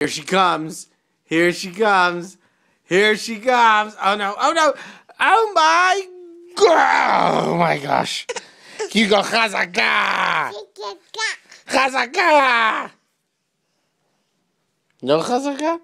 Here she comes. Here she comes. Here she comes. Oh no. Oh no. Oh my god. Oh my gosh. You Kiko Hazaka. Hazaka. No Hazaka?